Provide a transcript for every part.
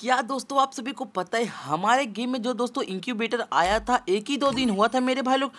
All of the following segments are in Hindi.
क्या दोस्तों आप सभी को पता है हमारे गेम में जो दोस्तों इंक्यूबेटर आया था एक ही दो दिन हुआ था मेरे भाई लोग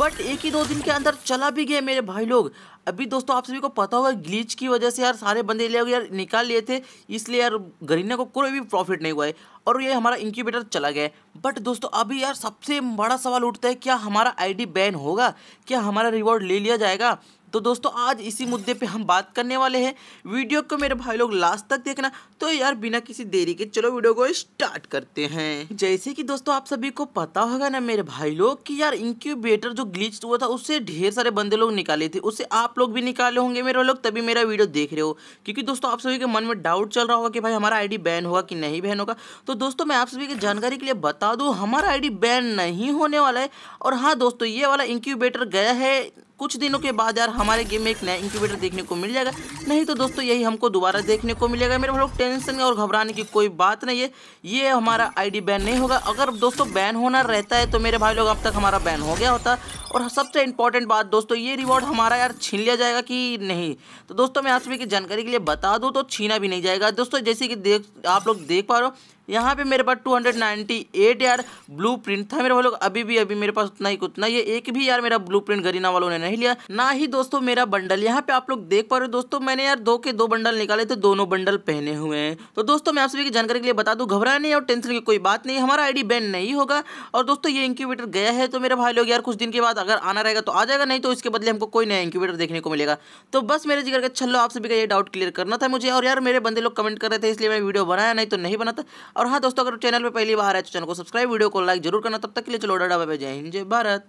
बट एक ही दो दिन के अंदर चला भी गया मेरे भाई लोग अभी दोस्तों आप सभी को पता होगा ग्लीच की वजह से यार सारे बंदे ले यार निकाल लिए थे इसलिए यार गरीना को कोई भी प्रॉफिट नहीं हुआ है और ये हमारा इंक्यूबेटर चला गया बट दोस्तों अभी यार सबसे बड़ा सवाल उठता है क्या हमारा आईडी बैन होगा क्या हमारा रिवॉर्ड ले लिया जाएगा तो दोस्तों आज इसी मुद्दे पे हम बात करने वाले हैं वीडियो को मेरे भाई लोग लास्ट तक देखना तो यार बिना किसी देरी के चलो वीडियो को स्टार्ट करते हैं जैसे कि दोस्तों आप सभी को पता होगा ना मेरे भाई लोग कि यार इंक्यूबेटर जो ग्लिच हुआ था उससे ढेर सारे बंदे लोग निकाले थे उससे आप लोग भी निकाले होंगे मेरे लोग तभी मेरा वीडियो देख रहे हो क्योंकि दोस्तों आप सभी के मन में डाउट चल रहा होगा कि भाई हमारा आई बैन होगा कि नहीं बैन होगा तो दोस्तों मैं आप सभी की जानकारी के लिए बता दूँ हमारा आई बैन नहीं होने वाला है और हाँ दोस्तों ये वाला इंक्यूबेटर गया है कुछ दिनों के बाद यार हमारे गेम में एक नया इंक्यूबेटर देखने को मिल जाएगा नहीं तो दोस्तों यही हमको दोबारा देखने को मिलेगा मेरे लोग टेंशन और घबराने की कोई बात नहीं है ये हमारा आईडी बैन नहीं होगा अगर दोस्तों बैन होना रहता है तो मेरे भाई लोग अब तक हमारा बैन हो गया होता और हाँ, सबसे इंपॉर्टेंट बात दोस्तों ये रिवॉर्ड हमारा यार छीन लिया जाएगा कि नहीं तो दोस्तों मैं आप सभी की जानकारी के लिए बता दूँ तो छीना भी नहीं जाएगा दोस्तों जैसे कि देख आप लोग देख पा रहे हो यहाँ पे मेरे पास 298 यार ब्लू प्रिंट था मेरे वालों अभी भी अभी मेरे पास उतना ही उतना ये एक भी यार मेरा ब्लू प्रिंट गरीना वालों ने नहीं लिया ना ही दोस्तों मेरा बंडल यहाँ पे आप लोग देख पा रहे हो दोस्तों मैंने यार दो के दो बंडल निकाले थे दोनों बंडल पहने हुए हैं तो दोस्तों मैं आप सभी की जानकारी के लिए बता दूँ घबराने और टेंशन की कोई बात नहीं हमारा आई बैन नहीं होगा और दोस्तों ये इंक्यूबेटर गया है तो मेरे भाई लोग यार कुछ दिन के बाद साथ अगर आना रहेगा तो आ जाएगा नहीं तो इसके बदले हमको कोई नया इंक्यूबेटर देखने को मिलेगा तो बस मेरे जिगर के छल्लो आप सभी का ये डाउट क्लियर करना था मुझे और यार मेरे बंदे लोग कमेंट कर रहे थे इसलिए मैं वीडियो बनाया नहीं तो नहीं बनाता और हाँ दोस्तों अगर चैनल पर पहली बार आया तो चैनल को सब्सक्राइब वीडियो को लाइक जरूर करना तब तक के लिए चलो डाटा बाय जय हिंद जय भारत